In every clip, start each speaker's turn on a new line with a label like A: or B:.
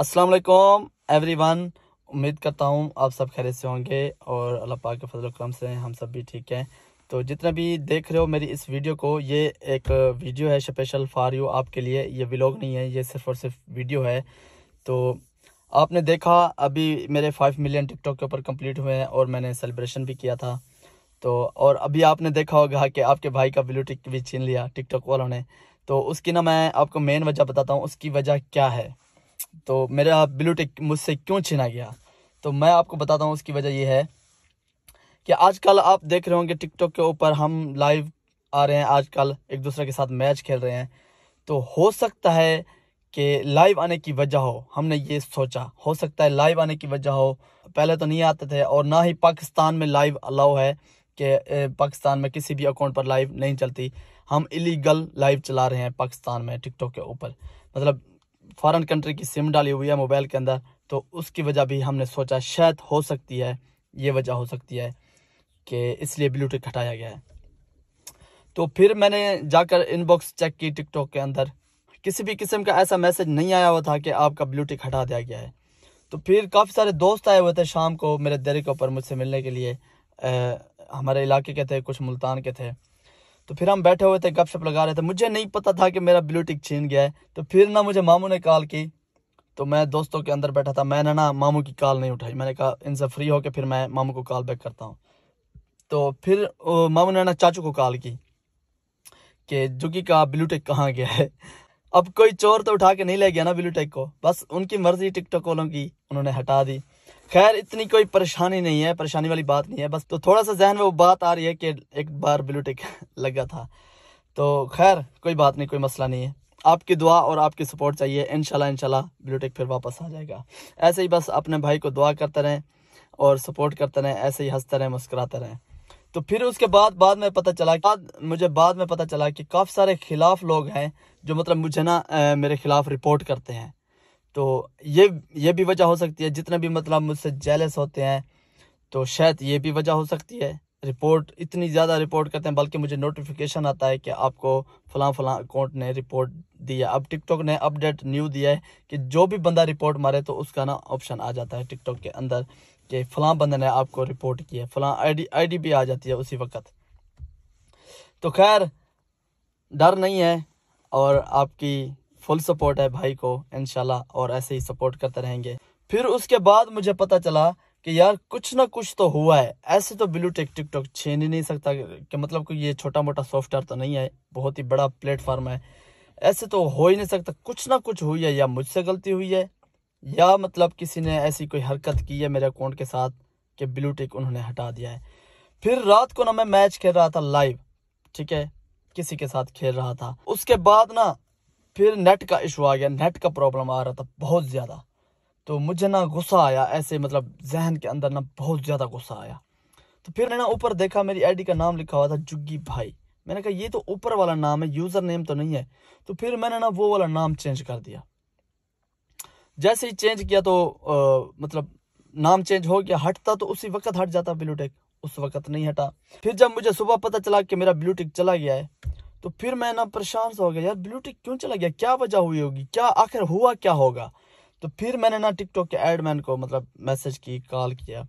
A: अस्सलाम वालेकुम एवरीवन उम्मीद करता हूँ आप सब खैरियत से होंगे और अल्लाह पाक के फजल करम से हम सब भी ठीक हैं तो जितना भी देख रहे हो मेरी इस वीडियो को ये एक वीडियो है स्पेशल फॉर यू आपके लिए ये व्लॉग नहीं है ये सिर्फ और सिर्फ वीडियो है तो आपने देखा अभी मेरे फाइव मिलियन टिकटॉक के ऊपर कम्प्लीट हुए हैं और मैंने सेलिब्रेशन भी किया था तो और अभी आपने देखा होगा कि आपके भाई का ब्लू टिक भी छीन लिया टिकटॉक वालों ने तो उसकी ना मैं आपको मेन वजह बताता हूँ उसकी वजह क्या है तो मेरा ब्लू टिक मुझसे क्यों छीना गया तो मैं आपको बताता हूँ उसकी वजह यह है कि आजकल आप देख रहे होंगे टिकटॉक के ऊपर हम लाइव आ रहे हैं आजकल एक दूसरे के साथ मैच खेल रहे हैं तो हो सकता है कि लाइव आने की वजह हो हमने ये सोचा हो सकता है लाइव आने की वजह हो पहले तो नहीं आते थे और ना ही पाकिस्तान में लाइव अलाउ है कि पाकिस्तान में किसी भी अकाउंट पर लाइव नहीं चलती हम इलीगल लाइव चला रहे हैं पाकिस्तान में टिकटॉक के ऊपर मतलब फॉरेन कंट्री की सिम डाली हुई है मोबाइल के अंदर तो उसकी वजह भी हमने सोचा शायद हो सकती है ये वजह हो सकती है कि इसलिए ब्लूटूथ हटाया गया है तो फिर मैंने जाकर इनबॉक्स चेक की टिकटॉक के अंदर किसी भी किस्म का ऐसा मैसेज नहीं आया हुआ था कि आपका ब्लूटूथ हटा दिया गया है तो फिर काफ़ी सारे दोस्त आए हुए थे शाम को मेरे दर्रे के ऊपर मुझसे मिलने के लिए आ, हमारे इलाके के थे कुछ मुल्तान के थे तो फिर हम बैठे हुए थे गपशप लगा रहे थे मुझे नहीं पता था कि मेरा ब्लू टिक छीन गया है तो फिर ना मुझे मामू ने कॉल की तो मैं दोस्तों के अंदर बैठा था मैंने ना मामू की कॉल नहीं उठाई मैंने कहा इनसे फ्री होकर फिर मैं मामू को कॉल बैक करता हूँ तो फिर मामू ने ना चाचू को कॉल की कि जुगी का ब्लू टिक कहाँ गया है अब कोई चोर तो उठा के नहीं ले गया ना ब्लू को बस उनकी मर्जी टिकटॉक वालों की उन्होंने हटा दी खैर इतनी कोई परेशानी नहीं है परेशानी वाली बात नहीं है बस तो थोड़ा सा जहन में वो बात आ रही है कि एक बार ब्लू टिक लगा था तो खैर कोई बात नहीं कोई मसला नहीं है आपकी दुआ और आपकी सपोर्ट चाहिए इनशाला इनशाला ब्लू टिक फिर वापस आ जाएगा ऐसे ही बस अपने भाई को दुआ करते रहें और सपोर्ट करते रहें ऐसे ही हंसते रहें मुस्कुराते रहें तो फिर उसके बाद बाद में पता चला बाद मुझे बाद में पता चला कि काफ़ी सारे खिलाफ लोग हैं जो मतलब मुझे ना मेरे खिलाफ रिपोर्ट करते हैं तो ये ये भी वजह हो सकती है जितना भी मतलब मुझसे जेलस होते हैं तो शायद ये भी वजह हो सकती है रिपोर्ट इतनी ज़्यादा रिपोर्ट करते हैं बल्कि मुझे नोटिफिकेशन आता है कि आपको फ़लाँ फ़लाँ अकाउंट ने रिपोर्ट दिया अब टिकटॉक ने अपडेट न्यू दिया है कि जो भी बंदा रिपोर्ट मारे तो उसका ना ऑप्शन आ जाता है टिकटॉक के अंदर कि फ़लाँ बंदे ने आपको रिपोर्ट किया फ़लाँ आईडी आईडी भी आ जाती है उसी वक्त तो खैर डर नहीं है और आपकी फुल सपोर्ट है भाई को इनशाला और ऐसे ही सपोर्ट करते रहेंगे फिर उसके बाद मुझे पता चला कि यार कुछ ना कुछ तो हुआ है ऐसे तो ब्लू टेक टिकटॉक छीन ही नहीं सकता कि मतलब कि ये छोटा मोटा सॉफ्टवेयर तो नहीं है बहुत ही बड़ा प्लेटफॉर्म है ऐसे तो हो ही नहीं सकता कुछ ना कुछ हुई है या मुझसे गलती हुई है या मतलब किसी ने ऐसी कोई हरकत की है मेरे अकाउंट के साथ कि ब्लू टेक उन्होंने हटा दिया है फिर रात को ना मैं मैच खेल रहा था लाइव ठीक है किसी के साथ खेल रहा था उसके बाद ना फिर नेट का इशू आ गया नेट का प्रॉब्लम आ रहा था बहुत ज़्यादा तो मुझे ना गुस्सा आया ऐसे मतलब जहन के अंदर ना बहुत ज़्यादा गुस्सा आया तो फिर मैंने ऊपर देखा मेरी आईडी का नाम लिखा हुआ था जुग्गी भाई मैंने कहा ये तो ऊपर वाला नाम है यूज़र नेम तो नहीं है तो फिर मैंने ना वो वाला नाम चेंज कर दिया जैसे ही चेंज किया तो आ, मतलब नाम चेंज हो गया हटता तो उसी वक्त हट जाता ब्लूटेक उस वक्त नहीं हटा फिर जब मुझे सुबह पता चला कि मेरा ब्लूटेक चला गया है तो फिर मैं ना परेशान सा हो गया यार ब्लू टिक क्यों चला गया क्या वजह हुई होगी क्या आखिर हुआ क्या होगा तो फिर मैंने ना टिकटॉक के एडमैन को मतलब मैसेज की कॉल किया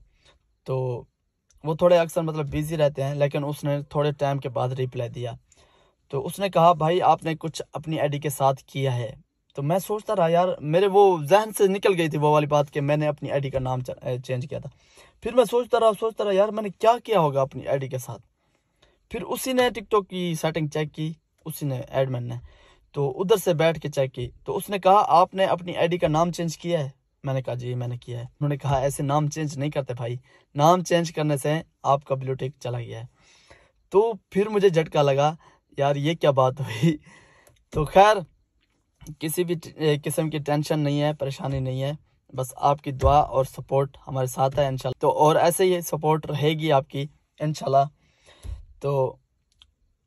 A: तो वो थोड़े अक्सर मतलब बिजी रहते हैं लेकिन उसने थोड़े टाइम के बाद रिप्लाई दिया तो उसने कहा भाई आपने कुछ अपनी आईडी के साथ किया है तो मैं सोचता रहा यार मेरे वो जहन से निकल गई थी वो वाली बात कि मैंने अपनी आईडी का नाम चेंज किया था फिर मैं सोचता रहा सोचता रहा यार मैंने क्या किया होगा अपनी आईडी के साथ फिर उसी ने टिकटॉक की सेटिंग चेक की उसी ने एडमिन ने तो उधर से बैठ के चेक की तो उसने कहा आपने अपनी आईडी का नाम चेंज किया है मैंने कहा जी मैंने किया है उन्होंने कहा ऐसे नाम चेंज नहीं करते भाई नाम चेंज करने से आपका ब्लू टिक चला गया है तो फिर मुझे झटका लगा यार ये क्या बात हुई तो खैर किसी भी किस्म की टेंशन नहीं है परेशानी नहीं है बस आपकी दुआ और सपोर्ट हमारे साथ है इनशाला तो और ऐसे ही सपोर्ट रहेगी आपकी इनशाला तो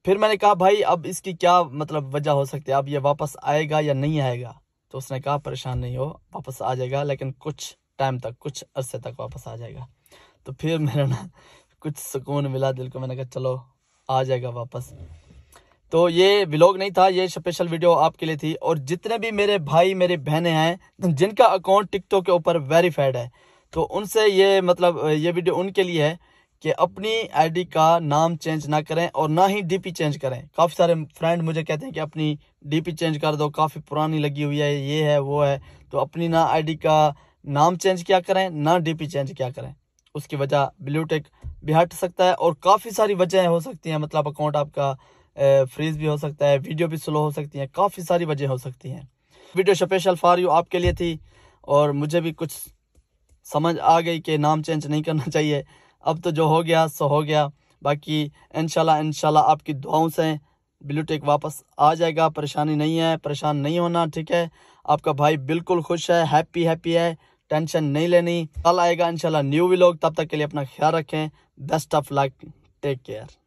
A: फिर मैंने कहा भाई अब इसकी क्या मतलब वजह हो सकती है अब ये वापस आएगा या नहीं आएगा तो उसने कहा परेशान नहीं हो वापस आ जाएगा लेकिन कुछ टाइम तक कुछ अरसे तक वापस आ जाएगा तो फिर मेरा ना कुछ सुकून मिला दिल को मैंने कहा चलो आ जाएगा वापस तो ये ब्लॉग नहीं था ये स्पेशल वीडियो आपके लिए थी और जितने भी मेरे भाई मेरी बहनें हैं जिनका अकाउंट टिकटॉक के ऊपर वेरीफाइड है तो उनसे ये मतलब ये वीडियो उनके लिए है कि अपनी आईडी का नाम चेंज ना करें और ना ही डीपी चेंज करें काफ़ी सारे फ्रेंड मुझे कहते हैं कि अपनी डीपी चेंज कर दो काफ़ी पुरानी लगी हुई है ये है वो है तो अपनी ना आईडी का नाम चेंज क्या करें ना डीपी चेंज क्या करें उसकी वजह ब्लूटेक भी हट सकता है और काफ़ी सारी वजहें हो सकती हैं मतलब अकाउंट आपका फ्रीज भी हो सकता है वीडियो भी स्लो हो सकती है काफ़ी सारी वजह हो सकती हैं वीडियो स्पेशल फॉर यू आपके लिए थी और मुझे भी कुछ समझ आ गई कि नाम चेंज नहीं करना चाहिए अब तो जो हो गया सो हो गया बाकी इनशाला इनशाला आपकी दुआओं से ब्लू टेक वापस आ जाएगा परेशानी नहीं है परेशान नहीं होना ठीक है आपका भाई बिल्कुल खुश है हैप्पी हैप्पी है टेंशन नहीं लेनी कल आएगा इनशाला न्यू व्लॉग तब तक के लिए अपना ख्याल रखें best of luck take care